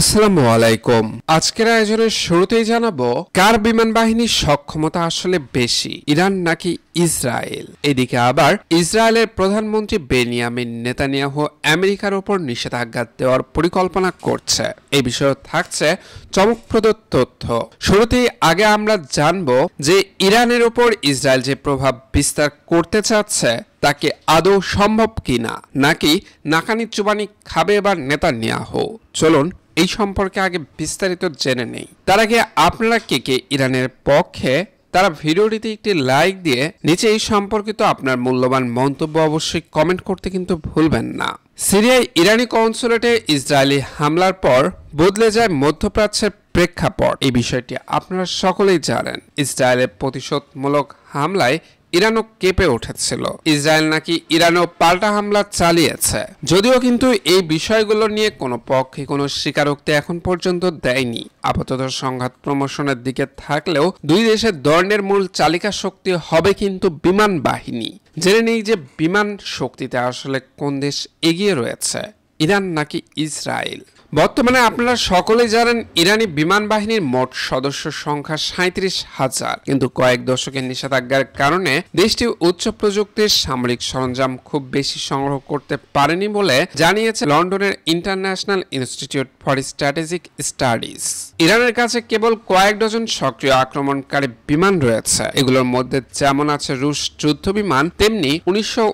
আসসালামু আলাইকুম আজকের আয়োজনের শুরুতেই জানাবো কার বিমান বাহিনীর সক্ষমতা আসলে বেশি ইরান নাকি ইসরায়েল এদিকে আবার ইসরায়েলের প্রধানমন্ত্রী বেনিয়ামিন নেতানিয়াহু আমেরিকার ওপর নিষেধাজ্ঞা দেওয়ার পরিকল্পনা করছে এ বিষয়ে থাকছে চমকপ্রদ তথ্য শুরুতেই আগে আমরা জানব যে ইরানের ওপর ইসরায়েল যে প্রভাব বিস্তার করতে চাচ্ছে তাকে আদৌ সম্ভব কিনা নাকি নাকানি চুবানি খাবে এবার নেতানিয়াহু চলুন এই সম্পর্কে আগে বিস্তারিত জেনে নেই তার আগে আপনারা কে কে ইরানের পক্ষে তারা ভিডিওটিতে একটি লাইক দিয়ে নিচে এই সম্পর্কিত আপনার মূল্যবান মন্তব্য অবশ্যই কমেন্ট করতে কিন্তু ভুলবেন না সিরিয়ায় ইরানি কনসুলেটে ইসরায়েলি হামলার পর বদলে যায় মধ্যপ্রাচ্যের প্রেক্ষাপট এই বিষয়টি আপনারা সকলেই জানেন ইসরায়েলের প্রতিশোধমূলক হামলায় ইরানও কেঁপে উঠেছিল ইসরায়েল নাকি ইরানও পাল্টা হামলা চালিয়েছে যদিও কিন্তু এই বিষয়গুলো নিয়ে কোনো পক্ষে কোনো স্বীকারোক্তি এখন পর্যন্ত দেয়নি আপাতত সংঘাত প্রমোশনের দিকে থাকলেও দুই দেশের দর্ণের মূল চালিকা শক্তি হবে কিন্তু বিমান বাহিনী জেনে নেই যে বিমান শক্তিতে আসলে কোন দেশ এগিয়ে রয়েছে ইরান নাকি ইসরায়েল বর্তমানে আপনারা সকলেই জানেন ইরানি বিমান বাহিনীর মোট সদস্য সংখ্যা সাঁত্রিশ হাজার কিন্তু কয়েক দশকের নিষেধাজ্ঞার কারণে দেশটি উচ্চ প্রযুক্তির সামরিক সরঞ্জাম খুব বেশি সংগ্রহ করতে পারেনি বলে জানিয়েছে লন্ডনের International Institute for Strategic Studies ইরানের কাছে কেবল কয়েক ডজন সক্রিয় আক্রমণকারী বিমান রয়েছে এগুলোর মধ্যে যেমন আছে রুশ যুদ্ধ বিমান তেমনি উনিশশো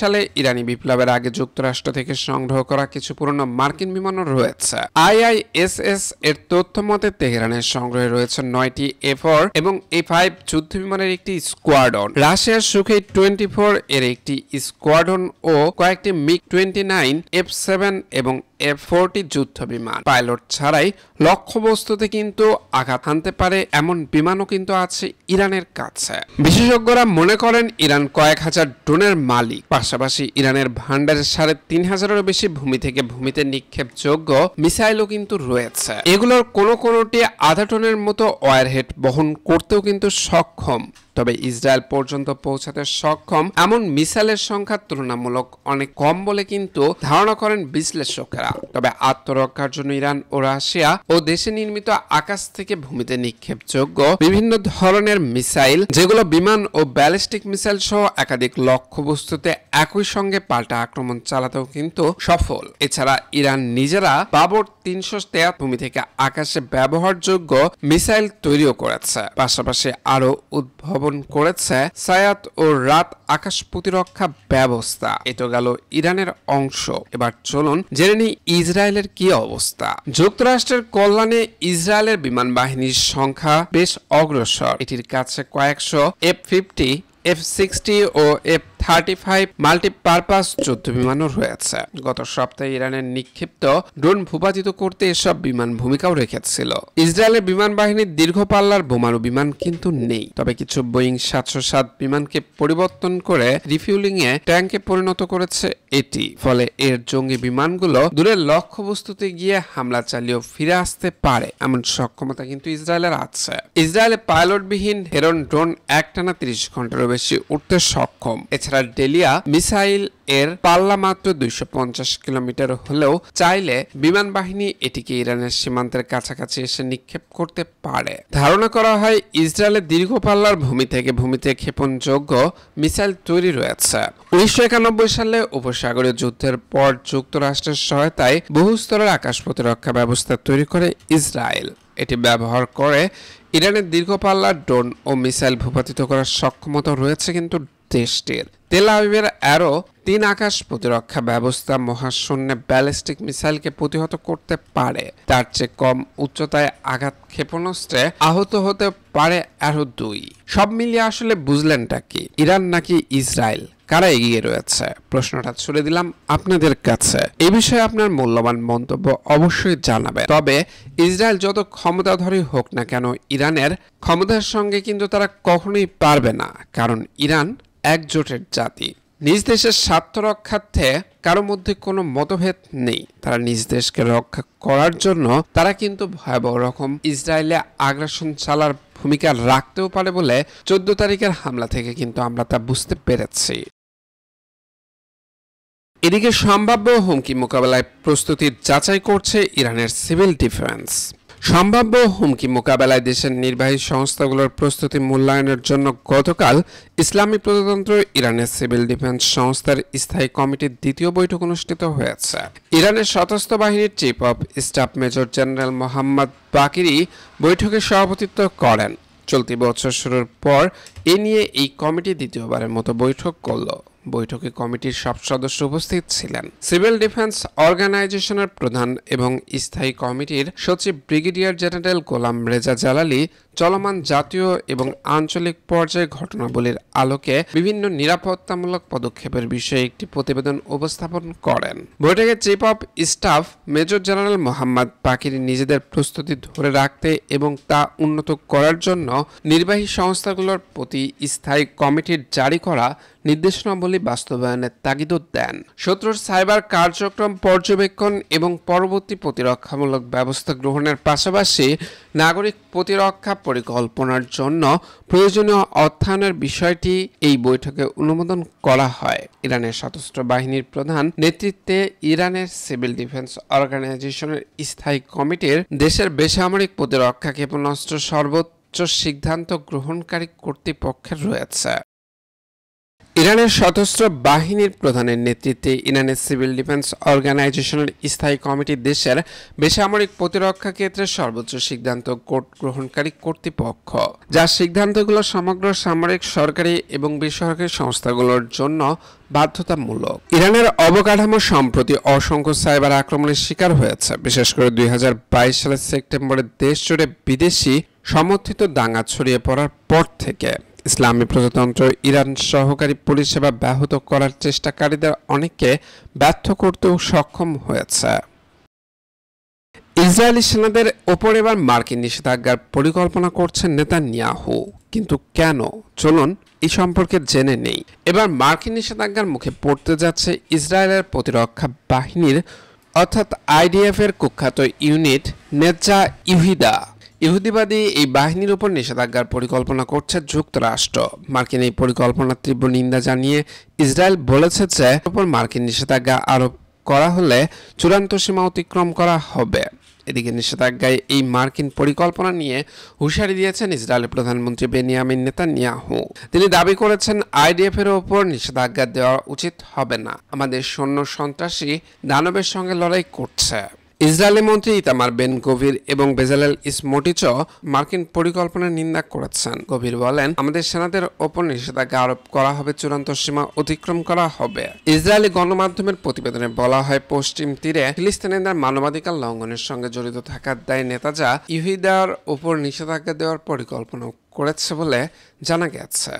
সালে ইরানি বিপ্লবের আগে যুক্তরাষ্ট্র থেকে সংগ্রহ করা কিছু পুরনো মার্কিন বিমানও রয়েছে রয়েছে আইআইএসএস এর তথ্য মতে তেহরানের সংগ্রহে রয়েছে নয়টি এ ফোর এবং এ ফাইভ যুদ্ধ বিমানের একটি স্কোয়াডন রাশিয়ার সুখে টোয়েন্টি ফোর এর একটি স্কোয়াডন ও কয়েকটি MiG twenty nine F seven এবং এফ ফোরটি যুদ্ধ বিমান পাইলট ছাড়াই লক্ষ্যবস্তুতে কিন্তু আঘাত হানতে পারে এমন বিমানও কিন্তু আছে ইরানের কাছে বিশেষজ্ঞরা মনে করেন ইরান কয়েক হাজার ড্রোনের মালিক পাশাপাশি ইরানের ভান্ডারের সাড়ে তিন হাজারেরও বেশি ভূমি থেকে ভূমিতে নিক্ষেপযোগ্য মিসাইলও কিন্তু রয়েছে এগুলোর কোনো কোনোটি আধা টনের মতো ওয়ারহেড বহন করতেও কিন্তু সক্ষম তবে ইসরায়েল পর্যন্ত পৌঁছাতে সক্ষম এমন মিসাইলের সংখ্যা তুলনামূলক অনেক কম বলে কিন্তু ধারণা করেন বিশ্লেষকেরা তবে আত্মরক্ষার জন্য ইরান ও রাশিয়া ও দেশে নির্মিত আকাশ থেকে ভূমিতে নিক্ষেপযোগ্য বিভিন্ন ধরনের মিসাইল যেগুলো বিমান ও ব্যালিস্টিক মিসাইল সহ একাধিক লক্ষ্যবস্তুতে একই সঙ্গে পাল্টা আক্রমণ চালাতেও কিন্তু সফল এছাড়া ইরান নিজেরা বাবর তিনশো তেয়াত ভূমি থেকে আকাশে ব্যবহারযোগ্য মিসাইল তৈরিও করেছে পাশাপাশি আরও উদ্ভব উদ্ভাবন করেছে সায়াত ও রাত আকাশ প্রতিরক্ষা ব্যবস্থা এটা গেল ইরানের অংশ এবার চলুন জেনে নিই ইসরায়েলের কি অবস্থা যুক্তরাষ্ট্রের কল্যাণে ইসরায়েলের বিমান বাহিনীর সংখ্যা বেশ অগ্রসর এটির কাছে কয়েকশো এফ ফিফটি এফ সিক্সটি ও এফ থার্টি ফাইভ মাল্টিপারপাস যুদ্ধ বিমানও রয়েছে গত সপ্তাহে ইরানের নিক্ষিপ্ত ড্রোন ভূপাতিত করতে এসব বিমান ভূমিকাও রেখেছিল ইসরায়েলের বিমান বাহিনীর দীর্ঘ পাল্লার বোমারু বিমান কিন্তু নেই তবে কিছু বোয়িং সাতশো সাত বিমানকে পরিবর্তন করে রিফিউলিং এ ট্যাঙ্কে পরিণত করেছে এটি ফলে এর জঙ্গি বিমানগুলো দূরের লক্ষ্যবস্তুতে গিয়ে হামলা চালিয়েও ফিরে আসতে পারে এমন সক্ষমতা কিন্তু ইসরায়েলের আছে ইসরায়েলে পাইলটবিহীন হেরন ড্রোন একটানা তিরিশ ঘন্টারও বেশি উঠতে সক্ষম এছাড়া এছাড়া ডেলিয়া মিসাইল এর পাল্লা মাত্র দুইশো কিলোমিটার হলেও চাইলে বিমান বাহিনী এটিকে ইরানের সীমান্তের কাছাকাছি এসে নিক্ষেপ করতে পারে ধারণা করা হয় ইসরায়েলের দীর্ঘ পাল্লার ভূমি থেকে ভূমিতে ক্ষেপণযোগ্য মিসাইল তৈরি রয়েছে উনিশশো সালে উপসাগরীয় যুদ্ধের পর যুক্তরাষ্ট্রের সহায়তায় বহু স্তরের আকাশ প্রতিরক্ষা ব্যবস্থা তৈরি করে ইসরায়েল এটি ব্যবহার করে ইরানের দীর্ঘ পাল্লার ড্রোন ও মিসাইল ভূপাতিত করার সক্ষমতা রয়েছে কিন্তু দেশটির তেল আবিবের আরও তিন আকাশ প্রতিরক্ষা ব্যবস্থা মহাশূন্যে ব্যালিস্টিক মিসাইলকে প্রতিহত করতে পারে তার চেয়ে কম উচ্চতায় আঘাত ক্ষেপণাস্ত্রে আহত হতে পারে আরো দুই সব মিলিয়ে আসলে বুঝলেনটা কি ইরান নাকি ইসরায়েল কারা এগিয়ে রয়েছে প্রশ্নটা ছুড়ে দিলাম আপনাদের কাছে এ বিষয়ে আপনার মূল্যবান মন্তব্য অবশ্যই জানাবে তবে ইসরায়েল যত ক্ষমতাধরী হোক না কেন ইরানের ক্ষমতার সঙ্গে কিন্তু তারা কখনোই পারবে না কারণ ইরান একজোটের জাতি নিজ দেশের স্বার্থ রক্ষার্থে কারো মধ্যে কোনো মতভেদ নেই তারা নিজ দেশকে রক্ষা করার জন্য তারা কিন্তু ভয়াবহ রকম ইসরায়েলে আগ্রাসন চালার ভূমিকা রাখতেও পারে বলে চোদ্দ তারিখের হামলা থেকে কিন্তু আমরা তা বুঝতে পেরেছি এদিকে সম্ভাব্য হুমকি মোকাবেলায় প্রস্তুতির যাচাই করছে ইরানের সিভিল ডিফেন্স সম্ভাব্য হুমকি মোকাবেলায় দেশের নির্বাহী সংস্থাগুলোর প্রস্তুতি মূল্যায়নের জন্য গতকাল ইসলামী প্রজাতন্ত্র ইরানের সিভিল ডিফেন্স সংস্থার স্থায়ী কমিটির দ্বিতীয় বৈঠক অনুষ্ঠিত হয়েছে ইরানের সতস্থ বাহিনীর chief of staff major general Mohammad Bagheri বৈঠকে সভাপতিত্ব করেন চলতি বছর শুরুর পর এ নিয়ে এই কমিটি দ্বিতীয়বারের মতো বৈঠক করল বৈঠকে কমিটির সব সদস্য উপস্থিত ছিলেন সিভিল ডিফেন্স অর্গানাইজেশনের প্রধান এবং স্থায়ী কমিটির সচিব ব্রিগেডিয়ার জেনারেল গোলাম রেজা জালালি চলমান জাতীয় এবং আঞ্চলিক পর্যায়ে ঘটনাবলীর আলোকে বিভিন্ন নিরাপত্তামূলক পদক্ষেপের বিষয়ে একটি প্রতিবেদন উপস্থাপন করেন বৈঠকে chief of staff major general Mohammad পাকির নিজেদের প্রস্তুতি ধরে রাখতে এবং তা উন্নত করার জন্য নির্বাহী সংস্থাগুলোর প্রতি স্থায়ী কমিটির জারি করা নির্দেশনাবলী বাস্তবায়নের তাগিদ দেন শত্রুর সাইবার কার্যক্রম পর্যবেক্ষণ এবং পরবর্তী প্রতিরক্ষামূলক ব্যবস্থা গ্রহণের পাশাপাশি নাগরিক প্রতিরক্ষা পরিকল্পনার জন্য প্রয়োজনীয় অর্থায়নের বিষয়টি এই বৈঠকে অনুমোদন করা হয় ইরানের সশস্ত্র বাহিনীর প্রধান নেতৃত্বে ইরানের সিভিল ডিফেন্স অর্গানাইজেশনের স্থায়ী কমিটির দেশের বেসামরিক প্রতিরক্ষা ক্ষেপণাস্ত্র সর্বোচ্চ সিদ্ধান্ত গ্রহণকারী কর্তৃপক্ষের রয়েছে ইরানের সশস্ত্র বাহিনীর প্রধানের নেতৃত্বে ইরানের সিভিল ডিফেন্স অর্গানাইজেশনের স্থায়ী কমিটি দেশের বেসামরিক প্রতিরক্ষা ক্ষেত্রে সর্বোচ্চ সিদ্ধান্ত কোর্ট গ্রহণকারী কর্তৃপক্ষ যার সিদ্ধান্তগুলো সমগ্র সামরিক সরকারি এবং বেসরকারি সংস্থাগুলোর জন্য বাধ্যতামূলক ইরানের অবকাঠামো সম্প্রতি অসংখ্য সাইবার আক্রমণের শিকার হয়েছে বিশেষ করে দুই সালের সেপ্টেম্বরে দেশ জুড়ে বিদেশি সমর্থিত দাঙ্গা ছড়িয়ে পড়ার পর থেকে ইসলামী প্রজাতন্ত্র ইরান সহকারী পুলিশ সেবা ব্যাহত করার চেষ্টাকারীদের অনেককে ব্যর্থ করতেও সক্ষম হয়েছে ইসরায়েলি সেনাদের ওপর এবার মার্কিন নিষেধাজ্ঞার পরিকল্পনা করছেন নেতা নিয়াহু কিন্তু কেন চলুন এই সম্পর্কে জেনে নেই এবার মার্কিন নিষেধাজ্ঞার মুখে পড়তে যাচ্ছে ইসরায়েলের প্রতিরক্ষা বাহিনীর অর্থাৎ আইডিএফ এর কুখ্যাত ইউনিট নেজা ইহিদা ইহুদিবাদী এই বাহিনীর উপর নিষেধাজ্ঞার পরিকল্পনা করছে যুক্তরাষ্ট্র মার্কিন এই পরিকল্পনার তীব্র নিন্দা জানিয়ে ইসরায়েল বলেছে যে উপর মার্কিন নিষেধাজ্ঞা আরোপ করা হলে চূড়ান্ত সীমা অতিক্রম করা হবে এদিকে নিষেধাজ্ঞায় এই মার্কিন পরিকল্পনা নিয়ে হুঁশিয়ারি দিয়েছেন ইসরায়েলের প্রধানমন্ত্রী বেনিয়ামিন নেতানিয়াহু তিনি দাবি করেছেন আইডিএফ এর ওপর নিষেধাজ্ঞা দেওয়া উচিত হবে না আমাদের সৈন্য সন্ত্রাসী দানবের সঙ্গে লড়াই করছে ইসরায়েলি মন্ত্রী ইতামার বেন গভীর এবং বেজালেল ইসমোটিচ মার্কিন পরিকল্পনার নিন্দা করেছেন গভীর বলেন আমাদের সেনাদের ওপর নিষেধাজ্ঞা আরোপ করা হবে চূড়ান্ত সীমা অতিক্রম করা হবে ইসরায়েলি গণমাধ্যমের প্রতিবেদনে বলা হয় পশ্চিম তীরে ফিলিস্তিনিদের মানবাধিকার লঙ্ঘনের সঙ্গে জড়িত থাকার দায় নেতাজা ইহিদার ওপর নিষেধাজ্ঞা দেওয়ার পরিকল্পনা করেছে বলে জানা গেছে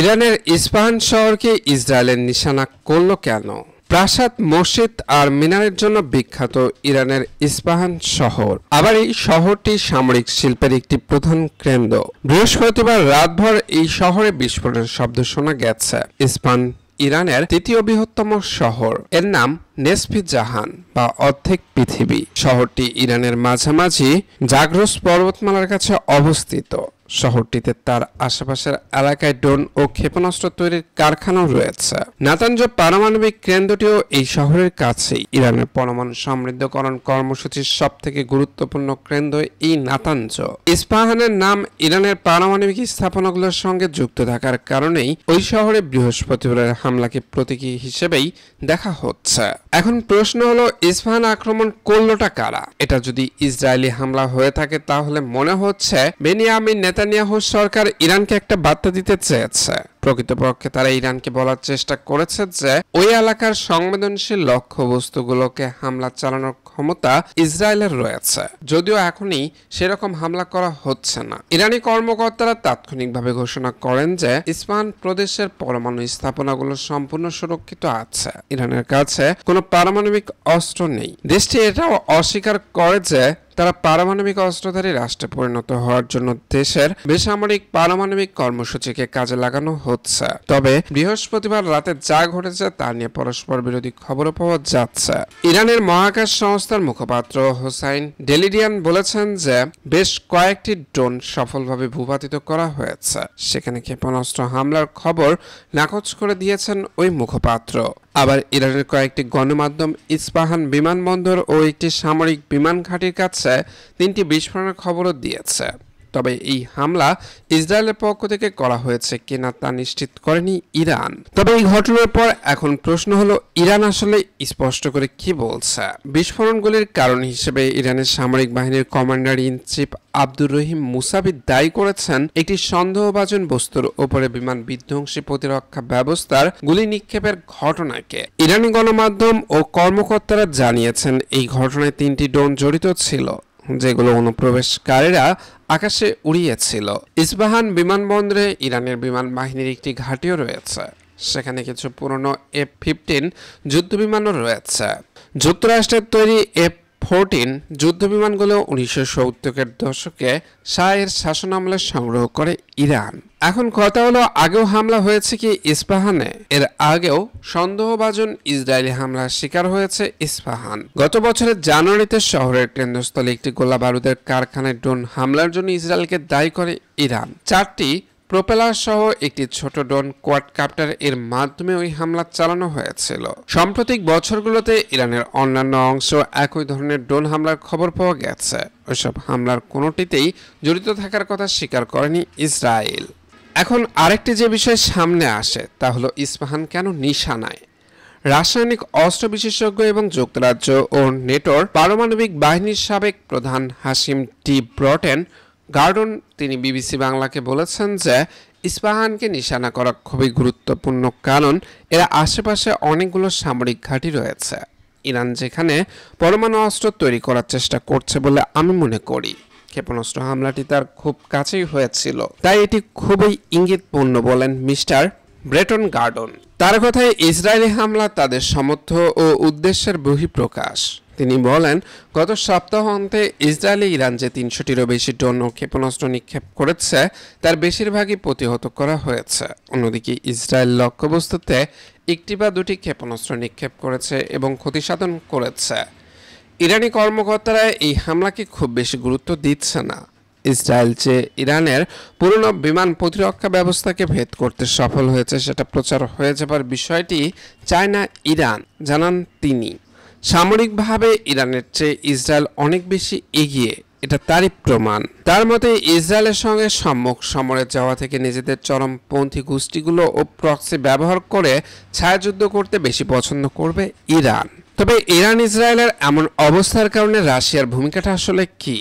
ইরানের ইস্পাহান শহরকে ইসরায়েলের নিশানা করল কেন প্রাসাদ মসজিদ আর মিনারের জন্য বিখ্যাত ইরানের ইস্পাহান শহর আবার এই শহরটি সামরিক শিল্পের একটি প্রধান কেন্দ্র বৃহস্পতিবার রাতভর এই শহরে বিস্ফোরণের শব্দ শোনা গেছে ইস্পান ইরানের তৃতীয় বৃহত্তম শহর এর নাম নেসফি জাহান বা অর্ধেক পৃথিবী শহরটি ইরানের মাঝামাঝি জাগ্রস পর্বতমালার কাছে অবস্থিত শহরটিতে তার আশেপাশের এলাকায় ড্রোন ও ক্ষেপণাস্ত্র তৈরির কারখানাও রয়েছে নাতানজ পারমাণবিক কেন্দ্রটিও এই শহরের কাছেই ইরানের পরমাণু সমৃদ্ধকরণ কর্মসূচির সব থেকে গুরুত্বপূর্ণ কেন্দ্র এই নাতানজ ইস্পাহানের নাম ইরানের পারমাণবিক স্থাপনাগুলোর সঙ্গে যুক্ত থাকার কারণেই ওই শহরে বৃহস্পতিবারের হামলাকে প্রতীকী হিসেবেই দেখা হচ্ছে এখন প্রশ্ন হলো ইস্পাহান আক্রমণ করলোটা কারা এটা যদি ইসরায়েলি হামলা হয়ে থাকে তাহলে মনে হচ্ছে বেনিয়ামিন নেতা নেতানিয়াহু সরকার ইরানকে একটা বার্তা দিতে চেয়েছে প্রকৃতপক্ষে তারা ইরানকে বলার চেষ্টা করেছে যে ওই এলাকার সংবেদনশীল লক্ষ্যবস্তুগুলোকে হামলা চালানোর ক্ষমতা ইসরায়েলের রয়েছে যদিও এখনই সেরকম হামলা করা হচ্ছে না ইরানি কর্মকর্তারা তাৎক্ষণিকভাবে ঘোষণা করেন যে ইসমান প্রদেশের পরমাণু স্থাপনাগুলো সম্পূর্ণ সুরক্ষিত আছে ইরানের কাছে কোনো পারমাণবিক অস্ত্র নেই দেশটি এটাও অস্বীকার করে যে তারা পারমাণবিক অস্ত্রধারী রাষ্ট্রে পরিণত হওয়ার জন্য দেশের বেসামরিক পারমাণবিক কর্মসূচিকে কাজে লাগানো হচ্ছে তবে বৃহস্পতিবার রাতে যা ঘটেছে তা নিয়ে পরস্পর বিরোধী খবরও পাওয়া যাচ্ছে ইরানের মহাকাশ সংস্থার মুখপাত্র হোসাইন ডেলিডিয়ান বলেছেন যে বেশ কয়েকটি ড্রোন সফলভাবে ভূপাতিত করা হয়েছে সেখানে ক্ষেপণাস্ত্র হামলার খবর নাকচ করে দিয়েছেন ওই মুখপাত্র আবার ইরানের কয়েকটি গণমাধ্যম ইস্পাহান বিমানবন্দর ও একটি সামরিক বিমান ঘাঁটির কাছে তিনটি বিস্ফোরণের খবরও দিয়েছে তবে এই হামলা ইসরায়েলের পক্ষ থেকে করা হয়েছে কিনা তা নিশ্চিত করেনি ইরান তবে এই ঘটনার পর এখন প্রশ্ন হলো ইরান আসলে স্পষ্ট করে কি বলছে বিস্ফোরণগুলির কারণ হিসেবে ইরানের সামরিক বাহিনীর commander in chief Abdur Rahim Mousavi দায়ী করেছেন একটি সন্দেহভাজন বস্তুর ওপরে বিমান বিধ্বংসী প্রতিরক্ষা ব্যবস্থার গুলি নিক্ষেপের ঘটনাকে ইরানি গণমাধ্যম ও কর্মকর্তারা জানিয়েছেন এই ঘটনায় তিনটি ড্রোন জড়িত ছিল যেগুলো অনুপ্রবেশকারীরা আকাশে উড়িয়েছিল ইসবাহান বিমানবন্দরে ইরানের বিমান বাহিনীর একটি ঘাঁটিও রয়েছে সেখানে কিছু পুরনো এফ ফিফটিন যুদ্ধ বিমানও রয়েছে যুক্তরাষ্ট্রের তৈরি এফ ফোরটিন বিমানগুলো উনিশশো সত্তরের দশকে শাহের শাসন আমলে সংগ্রহ করে ইরান এখন কথা হলো আগেও হামলা হয়েছে কি ইস্পাহানে এর আগেও সন্দেহভাজন ইসরায়েলি হামলার শিকার হয়েছে ইস্পাহান গত বছরের জানুয়ারিতে শহরের কেন্দ্রস্থলে একটি গোলা বারুদের কারখানায় ড্রোন হামলার জন্য ইসরায়েলকে দায়ী করে ইরান চারটি প্রোপেলার সহ একটি ছোট ডন কোয়াডকাপ্টার এর মাধ্যমে ওই হামলা চালানো হয়েছিল সাম্প্রতিক বছরগুলোতে ইরানের অন্যান্য অংশ একই ধরনের ড্রোন হামলার খবর পাওয়া গেছে ওইসব হামলার কোনোটিতেই জড়িত থাকার কথা স্বীকার করেনি ইসরায়েল এখন আরেকটি যে বিষয় সামনে আসে তা হলো ইস্পাহান কেন নিশানায় রাসায়নিক অস্ত্র বিশেষজ্ঞ এবং যুক্তরাজ্য ও নেটোর পারমাণবিক বাহিনীর সাবেক প্রধান হাসিম ডি ব্রটেন গার্ডন তিনি বিবিসি বাংলাকে বলেছেন যে ইস্পাহানকে নিশানা করা খুবই গুরুত্বপূর্ণ কারণ এর আশেপাশে অনেকগুলো সামরিক ঘাঁটি রয়েছে ইরান যেখানে পরমাণু অস্ত্র তৈরি করার চেষ্টা করছে বলে আমি মনে করি ক্ষেপণাস্ত্র হামলাটি তার খুব কাছেই হয়েছিল তাই এটি খুবই ইঙ্গিতপূর্ণ বলেন মিস্টার ব্রেটন গার্ডন তার কথায় ইসরায়েলি হামলা তাদের সমর্থ ও উদ্দেশ্যের বহিঃপ্রকাশ তিনি বলেন গত সপ্তাহান্তে ইসরায়েলি ইরান যে তিনশোটিরও বেশি ড্রোন ও ক্ষেপণাস্ত্র নিক্ষেপ করেছে তার বেশিরভাগই প্রতিহত করা হয়েছে অন্যদিকে ইসরায়েল লক্ষ্যবস্তুতে একটি বা দুটি ক্ষেপণাস্ত্র নিক্ষেপ করেছে এবং ক্ষতিসাধন করেছে ইরানি কর্মকর্তারা এই হামলাকে খুব বেশি গুরুত্ব দিচ্ছে না ইসরায়েল যে ইরানের পুরনো বিমান প্রতিরক্ষা ব্যবস্থাকে ভেদ করতে সফল হয়েছে সেটা প্রচার হয়ে যাবার বিষয়টি চায় না ইরান জানান তিনি সামরিকভাবে ইরানের চেয়ে ইসরায়েল অনেক বেশি এগিয়ে এটা তারই প্রমাণ তার মতে ইসরায়েলের সঙ্গে সম্মুখ সমরে যাওয়া থেকে নিজেদের চরমপন্থী গোষ্ঠীগুলো ও প্রক্সি ব্যবহার করে ছায়াযুদ্ধ করতে বেশি পছন্দ করবে ইরান তবে ইরান ইসরায়েলের এমন অবস্থার কারণে রাশিয়ার ভূমিকাটা আসলে কী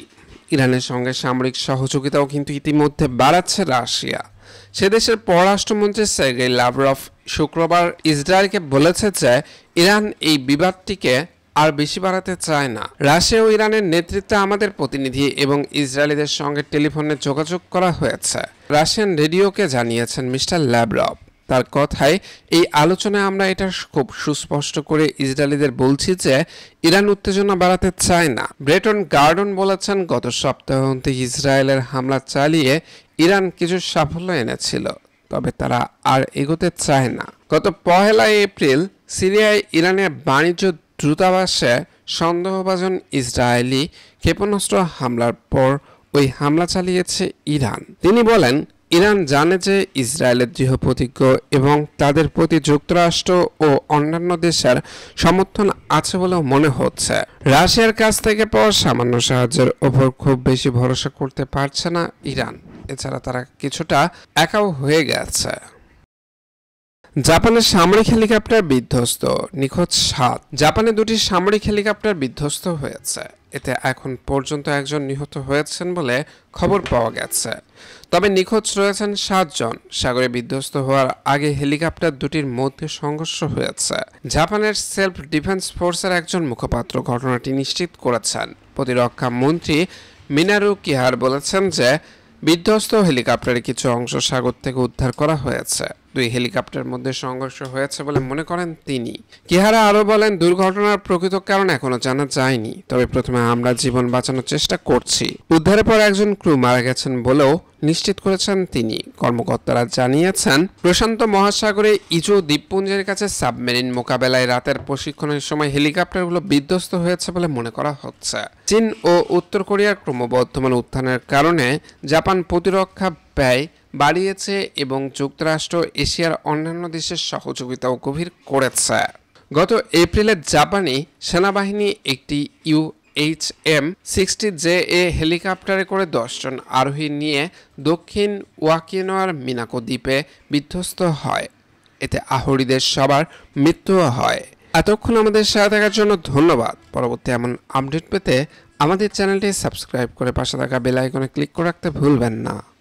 ইরানের সঙ্গে সামরিক সহযোগিতাও কিন্তু ইতিমধ্যে বাড়াচ্ছে রাশিয়া সে দেশের পররাষ্ট্রমন্ত্রী সের্গেই লাভরফ শুক্রবার ইসরায়েলকে বলেছে যে ইরান এই বিবাদটিকে আর বেশি বাড়াতে চায় না রাশিয়া ও ইরানের নেতৃত্বে আমাদের প্রতিনিধি এবং ইসরায়েলিদের সঙ্গে টেলিফোনে যোগাযোগ করা হয়েছে রাশিয়ান রেডিওকে জানিয়েছেন মিস্টার ল্যাবরফ তার কথায় এই আলোচনায় আমরা এটা খুব সুস্পষ্ট করে ইসরায়েলিদের বলছি যে ইরান উত্তেজনা বাড়াতে চায় না ব্রেটন গার্ডন বলেছেন গত সপ্তাহ অন্তে ইসরায়েলের হামলা চালিয়ে ইরান কিছু সাফল্য এনেছিল তবে তারা আর এগোতে চায় না গত পহেলা এপ্রিল সিরিয়ায় ইরানের বাণিজ্য দ্রুতাবাসে সন্দেহভাজন ইসরায়েলি ক্ষেপণাস্ত্র হামলার পর ওই হামলা চালিয়েছে ইরান তিনি বলেন ইরান জানে যে ইসরায়েলের দৃঢ়প্রতিজ্ঞ এবং তাদের প্রতি যুক্তরাষ্ট্র ও অন্যান্য দেশের সমর্থন আছে বলেও মনে হচ্ছে রাশিয়ার কাছ থেকে পাওয়া সামান্য সাহায্যের ওপর খুব বেশি ভরসা করতে পারছে না ইরান এছাড়া তারা কিছুটা একাও হয়ে গেছে জাপানের সামরিক হেলিকপ্টার বিধ্বস্ত নিখোঁজ সাত জাপানে দুটি সামরিক হেলিকপ্টার বিধ্বস্ত হয়েছে এতে এখন পর্যন্ত একজন নিহত হয়েছেন বলে খবর পাওয়া গেছে তবে নিখোঁজ রয়েছেন সাতজন সাগরে বিধ্বস্ত হওয়ার আগে হেলিকপ্টার দুটির মধ্যে সংঘর্ষ হয়েছে জাপানের সেলফ ডিফেন্স ফোর্সের একজন মুখপাত্র ঘটনাটি নিশ্চিত করেছেন প্রতিরক্ষা মন্ত্রী মিনারু কিহার বলেছেন যে বিধ্বস্ত হেলিকপ্টারের কিছু অংশ সাগর থেকে উদ্ধার করা হয়েছে দুই হেলিকপ্টারের মধ্যে সংঘর্ষ হয়েছে বলে মনে করেন তিনি কিহারা আরও বলেন দুর্ঘটনার প্রকৃত কারণ এখনও জানা যায়নি তবে প্রথমে আমরা জীবন বাঁচানোর চেষ্টা করছি উদ্ধারের পর একজন ক্রু মারা গেছেন বলেও নিশ্চিত করেছেন তিনি কর্মকর্তারা জানিয়েছেন প্রশান্ত মহাসাগরে ইজো দ্বীপপুঞ্জের কাছে সাবমেরিন মোকাবেলায় রাতের প্রশিক্ষণের সময় হেলিকপ্টারগুলো বিধ্বস্ত হয়েছে বলে মনে করা হচ্ছে চীন ও উত্তর কোরিয়ার ক্রমবর্ধমান উত্থানের কারণে জাপান প্রতিরক্ষা ব্যয় বাড়িয়েছে এবং যুক্তরাষ্ট্র এশিয়ার অন্যান্য দেশের সহযোগিতাও গভীর করেছে গত এপ্রিলে জাপানি সেনাবাহিনী একটি U H M sixty J A হেলিকপ্টারে করে দশজন আরোহী নিয়ে দক্ষিণ ওয়াকিনোয়ার মিনাকো দ্বীপে বিধ্বস্ত হয় এতে আহরিদের সবার মৃত্যুও হয় এতক্ষণ আমাদের সাথে থাকার জন্য ধন্যবাদ পরবর্তী এমন আপডেট পেতে আমাদের চ্যানেলটি সাবস্ক্রাইব করে পাশে থাকা বেলাইকনে ক্লিক করে রাখতে ভুলবেন না